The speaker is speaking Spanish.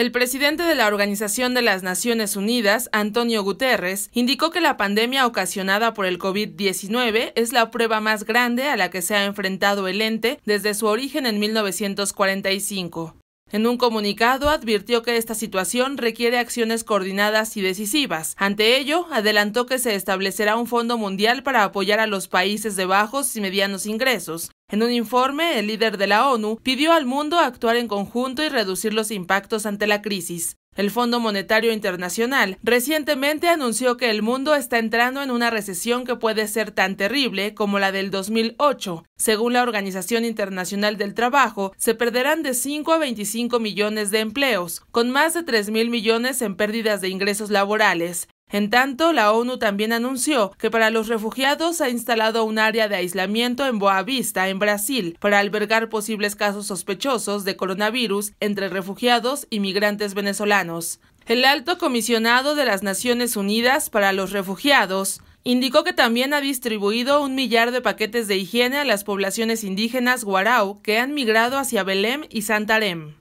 El presidente de la Organización de las Naciones Unidas, Antonio Guterres, indicó que la pandemia ocasionada por el COVID-19 es la prueba más grande a la que se ha enfrentado el ente desde su origen en 1945. En un comunicado advirtió que esta situación requiere acciones coordinadas y decisivas. Ante ello, adelantó que se establecerá un fondo mundial para apoyar a los países de bajos y medianos ingresos, en un informe, el líder de la ONU pidió al mundo actuar en conjunto y reducir los impactos ante la crisis. El Fondo Monetario Internacional recientemente anunció que el mundo está entrando en una recesión que puede ser tan terrible como la del 2008. Según la Organización Internacional del Trabajo, se perderán de 5 a 25 millones de empleos, con más de 3 mil millones en pérdidas de ingresos laborales. En tanto, la ONU también anunció que para los refugiados ha instalado un área de aislamiento en Boavista, en Brasil, para albergar posibles casos sospechosos de coronavirus entre refugiados y migrantes venezolanos. El alto comisionado de las Naciones Unidas para los Refugiados indicó que también ha distribuido un millar de paquetes de higiene a las poblaciones indígenas guarau que han migrado hacia Belém y Santarém.